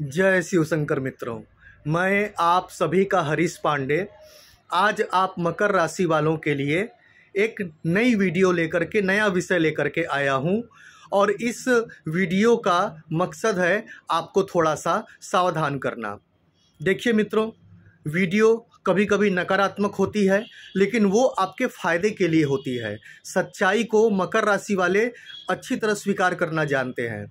जय शिवशंकर मित्रों मैं आप सभी का हरीश पांडे आज आप मकर राशि वालों के लिए एक नई वीडियो लेकर के नया विषय लेकर के आया हूँ और इस वीडियो का मकसद है आपको थोड़ा सा सावधान करना देखिए मित्रों वीडियो कभी कभी नकारात्मक होती है लेकिन वो आपके फायदे के लिए होती है सच्चाई को मकर राशि वाले अच्छी तरह स्वीकार करना जानते हैं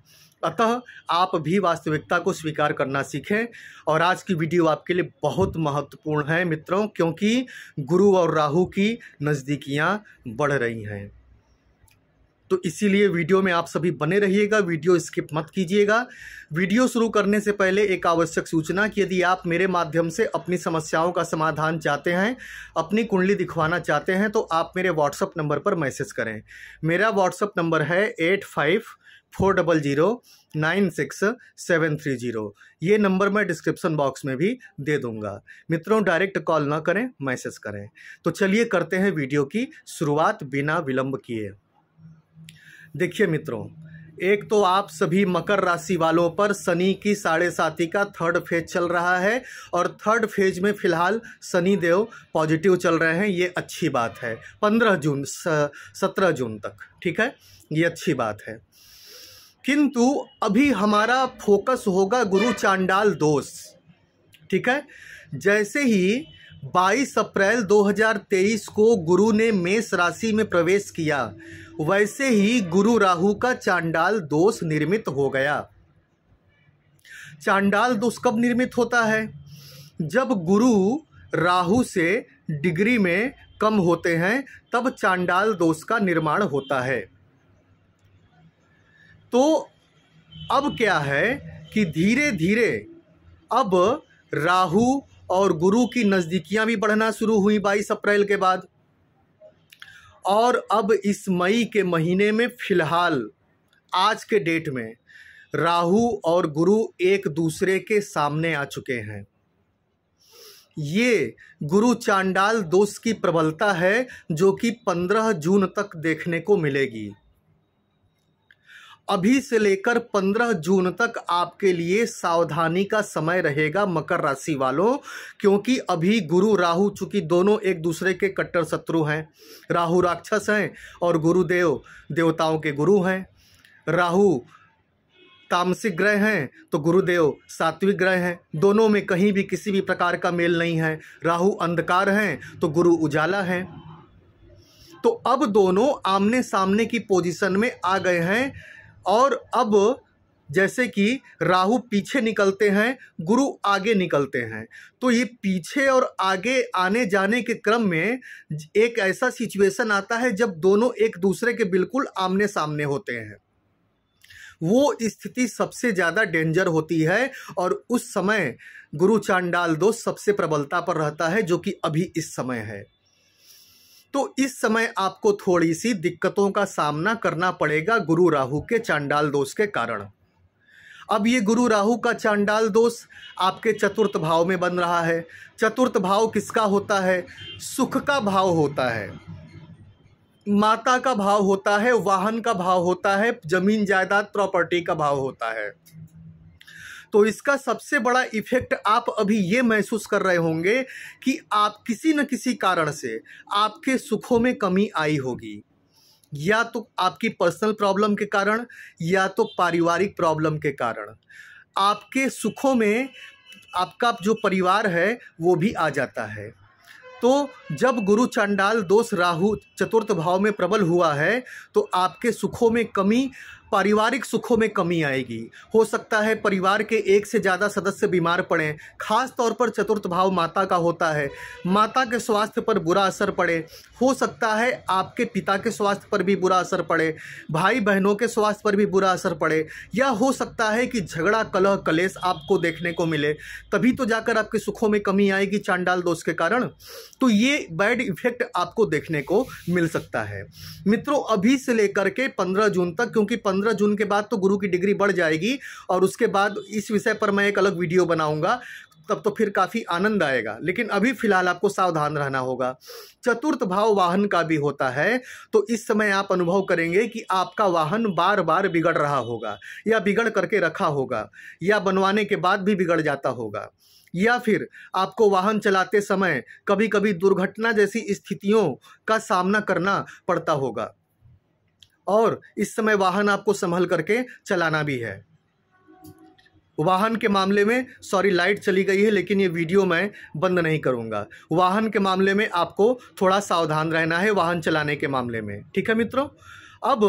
अतः आप भी वास्तविकता को स्वीकार करना सीखें और आज की वीडियो आपके लिए बहुत महत्वपूर्ण है मित्रों क्योंकि गुरु और राहु की नज़दीकियाँ बढ़ रही हैं तो इसीलिए वीडियो में आप सभी बने रहिएगा वीडियो स्किप मत कीजिएगा वीडियो शुरू करने से पहले एक आवश्यक सूचना कि यदि आप मेरे माध्यम से अपनी समस्याओं का समाधान चाहते हैं अपनी कुंडली दिखवाना चाहते हैं तो आप मेरे व्हाट्सअप नंबर पर मैसेज करें मेरा व्हाट्सअप नंबर है eight five four double zero nine six seven three zero ये नंबर मैं डिस्क्रिप्शन बॉक्स में भी दे दूंगा मित्रों डायरेक्ट कॉल ना करें मैसेज करें तो चलिए करते हैं वीडियो की शुरुआत बिना विलंब किए देखिए मित्रों एक तो आप सभी मकर राशि वालों पर शनि की साढ़े साथी का थर्ड फेज चल रहा है और थर्ड फेज में फिलहाल शनि देव पॉजिटिव चल रहे हैं ये अच्छी बात है पंद्रह जून सत्रह जून तक ठीक है ये अच्छी बात है किंतु अभी हमारा फोकस होगा गुरु चांडाल दोष ठीक है जैसे ही 22 अप्रैल 2023 को गुरु ने मेष राशि में प्रवेश किया वैसे ही गुरु राहु का चांडाल दोष निर्मित हो गया चांडाल दोष कब निर्मित होता है जब गुरु राहु से डिग्री में कम होते हैं तब चांडाल दोष का निर्माण होता है तो अब क्या है कि धीरे धीरे अब राहु और गुरु की नज़दीकियां भी बढ़ना शुरू हुई बाईस अप्रैल के बाद और अब इस मई के महीने में फ़िलहाल आज के डेट में राहु और गुरु एक दूसरे के सामने आ चुके हैं ये गुरु चांडाल दोष की प्रबलता है जो कि 15 जून तक देखने को मिलेगी अभी से लेकर 15 जून तक आपके लिए सावधानी का समय रहेगा मकर राशि वालों क्योंकि अभी गुरु राहु चूंकि दोनों एक दूसरे के कट्टर शत्रु हैं राहु राक्षस हैं और गुरुदेव देवताओं के गुरु हैं राहु तामसिक ग्रह हैं तो गुरुदेव सात्विक ग्रह हैं दोनों में कहीं भी किसी भी प्रकार का मेल नहीं है राहु अंधकार हैं तो गुरु उजाला हैं तो अब दोनों आमने सामने की पोजीशन में आ गए हैं और अब जैसे कि राहु पीछे निकलते हैं गुरु आगे निकलते हैं तो ये पीछे और आगे आने जाने के क्रम में एक ऐसा सिचुएशन आता है जब दोनों एक दूसरे के बिल्कुल आमने सामने होते हैं वो स्थिति सबसे ज़्यादा डेंजर होती है और उस समय गुरु चांडाल दोष सबसे प्रबलता पर रहता है जो कि अभी इस समय है तो इस समय आपको थोड़ी सी दिक्कतों का सामना करना पड़ेगा गुरु राहु के चांडाल दोष के कारण अब ये गुरु राहु का चांडाल दोष आपके चतुर्थ भाव में बन रहा है चतुर्थ भाव किसका होता है सुख का भाव होता है माता का भाव होता है वाहन का भाव होता है जमीन जायदाद प्रॉपर्टी का भाव होता है तो इसका सबसे बड़ा इफेक्ट आप अभी ये महसूस कर रहे होंगे कि आप किसी न किसी कारण से आपके सुखों में कमी आई होगी या तो आपकी पर्सनल प्रॉब्लम के कारण या तो पारिवारिक प्रॉब्लम के कारण आपके सुखों में आपका जो परिवार है वो भी आ जाता है तो जब गुरु चंडाल दोष राहु चतुर्थ भाव में प्रबल हुआ है तो आपके सुखों में कमी पारिवारिक सुखों में कमी आएगी हो सकता है परिवार के एक से ज़्यादा सदस्य बीमार पड़ें खास तौर पर चतुर्थ भाव माता का होता है माता के स्वास्थ्य पर बुरा असर पड़े हो सकता है आपके पिता के स्वास्थ्य पर भी बुरा असर पड़े भाई बहनों के स्वास्थ्य पर भी बुरा असर पड़े या हो सकता है कि झगड़ा कलह कलेश आपको देखने को मिले तभी तो जाकर आपके सुखों में कमी आएगी चांडाल दोष के कारण तो ये बैड इफेक्ट आपको देखने को मिल सकता है मित्रों अभी से लेकर के पंद्रह जून तक क्योंकि पंद्रह जून के बाद तो गुरु की डिग्री बढ़ जाएगी और उसके बाद इस विषय पर मैं एक अलग वीडियो बनाऊंगा तब तो फिर काफ़ी आनंद आएगा लेकिन अभी फिलहाल आपको सावधान रहना होगा चतुर्थ भाव वाहन का भी होता है तो इस समय आप अनुभव करेंगे कि आपका वाहन बार बार बिगड़ रहा होगा या बिगड़ करके रखा होगा या बनवाने के बाद भी बिगड़ जाता होगा या फिर आपको वाहन चलाते समय कभी कभी दुर्घटना जैसी स्थितियों का सामना करना पड़ता होगा और इस समय वाहन आपको संभल करके चलाना भी है वाहन के मामले में सॉरी लाइट चली गई है लेकिन ये वीडियो मैं बंद नहीं करूँगा वाहन के मामले में आपको थोड़ा सावधान रहना है वाहन चलाने के मामले में ठीक है मित्रों अब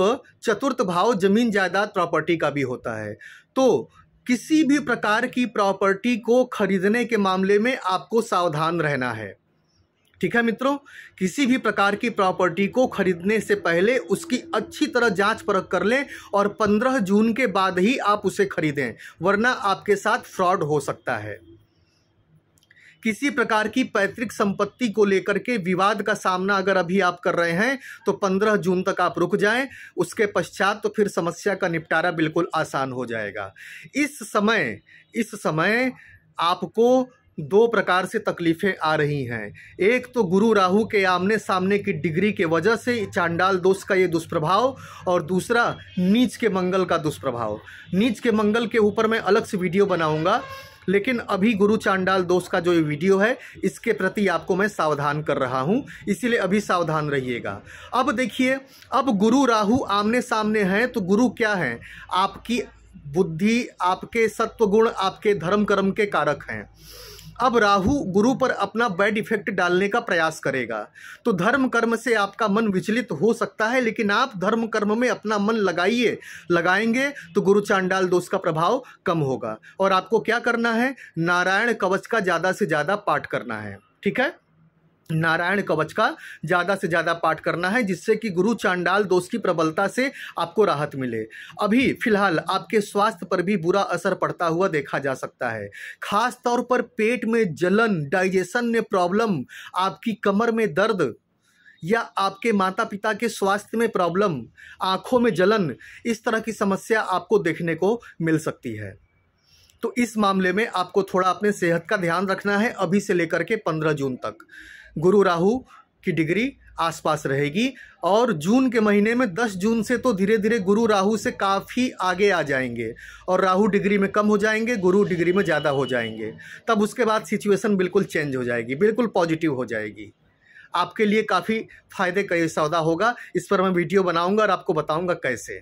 चतुर्थ भाव जमीन जायदाद प्रॉपर्टी का भी होता है तो किसी भी प्रकार की प्रॉपर्टी को खरीदने के मामले में आपको सावधान रहना है ठीक है मित्रों किसी भी प्रकार की प्रॉपर्टी को खरीदने से पहले उसकी अच्छी तरह जांच परख कर लें और 15 जून के बाद ही आप उसे खरीदें वरना आपके साथ फ्रॉड हो सकता है किसी प्रकार की पैतृक संपत्ति को लेकर के विवाद का सामना अगर अभी आप कर रहे हैं तो 15 जून तक आप रुक जाएं उसके पश्चात तो फिर समस्या का निपटारा बिल्कुल आसान हो जाएगा इस समय इस समय आपको दो प्रकार से तकलीफ़ें आ रही हैं एक तो गुरु राहु के आमने सामने की डिग्री के वजह से चांडाल दोष का ये दुष्प्रभाव और दूसरा नीच के मंगल का दुष्प्रभाव नीच के मंगल के ऊपर मैं अलग से वीडियो बनाऊंगा लेकिन अभी गुरु चांडाल दोष का जो ये वीडियो है इसके प्रति आपको मैं सावधान कर रहा हूँ इसीलिए अभी सावधान रहिएगा अब देखिए अब गुरु राहु आमने सामने हैं तो गुरु क्या हैं आपकी बुद्धि आपके सत्वगुण आपके धर्म कर्म के कारक हैं अब राहु गुरु पर अपना बैड इफेक्ट डालने का प्रयास करेगा तो धर्म कर्म से आपका मन विचलित हो सकता है लेकिन आप धर्म कर्म में अपना मन लगाइए लगाएंगे तो गुरु चांडाल दोष का प्रभाव कम होगा और आपको क्या करना है नारायण कवच का ज़्यादा से ज़्यादा पाठ करना है ठीक है नारायण कवच का ज़्यादा से ज़्यादा पाठ करना है जिससे कि गुरु चांडाल दोष की प्रबलता से आपको राहत मिले अभी फिलहाल आपके स्वास्थ्य पर भी बुरा असर पड़ता हुआ देखा जा सकता है खास तौर पर पेट में जलन डाइजेशन में प्रॉब्लम आपकी कमर में दर्द या आपके माता पिता के स्वास्थ्य में प्रॉब्लम आँखों में जलन इस तरह की समस्या आपको देखने को मिल सकती है तो इस मामले में आपको थोड़ा अपने सेहत का ध्यान रखना है अभी से लेकर के पंद्रह जून तक गुरु राहु की डिग्री आसपास रहेगी और जून के महीने में 10 जून से तो धीरे धीरे गुरु राहु से काफ़ी आगे आ जाएंगे और राहु डिग्री में कम हो जाएंगे गुरु डिग्री में ज़्यादा हो जाएंगे तब उसके बाद सिचुएशन बिल्कुल चेंज हो जाएगी बिल्कुल पॉजिटिव हो जाएगी आपके लिए काफ़ी फ़ायदे का ये सौदा होगा इस पर मैं वीडियो बनाऊँगा और आपको बताऊँगा कैसे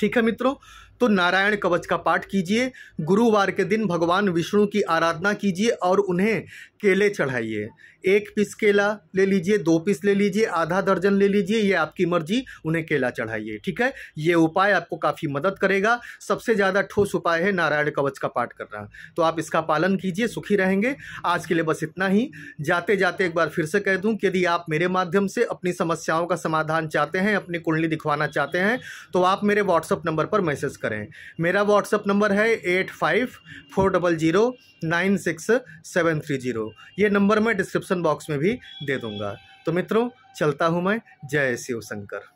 ठीक है मित्रों तो नारायण कवच का पाठ कीजिए गुरुवार के दिन भगवान विष्णु की आराधना कीजिए और उन्हें केले चढ़ाइए एक पीस केला ले लीजिए दो पीस ले लीजिए आधा दर्जन ले लीजिए ये आपकी मर्जी उन्हें केला चढ़ाइए ठीक है ये उपाय आपको काफ़ी मदद करेगा सबसे ज़्यादा ठोस उपाय है नारायण कवच का पाठ करना तो आप इसका पालन कीजिए सुखी रहेंगे आज के लिए बस इतना ही जाते जाते एक बार फिर से कह दूँ कि यदि आप मेरे माध्यम से अपनी समस्याओं का समाधान चाहते हैं अपनी कुंडली दिखवाना चाहते हैं तो आप मेरे व्हाट्सअप नंबर पर मैसेज करें करें मेरा व्हाट्सअप नंबर है eight five four double zero nine six seven three zero ये नंबर मैं डिस्क्रिप्शन बॉक्स में भी दे दूंगा तो मित्रों चलता हूँ मैं जय शिव शंकर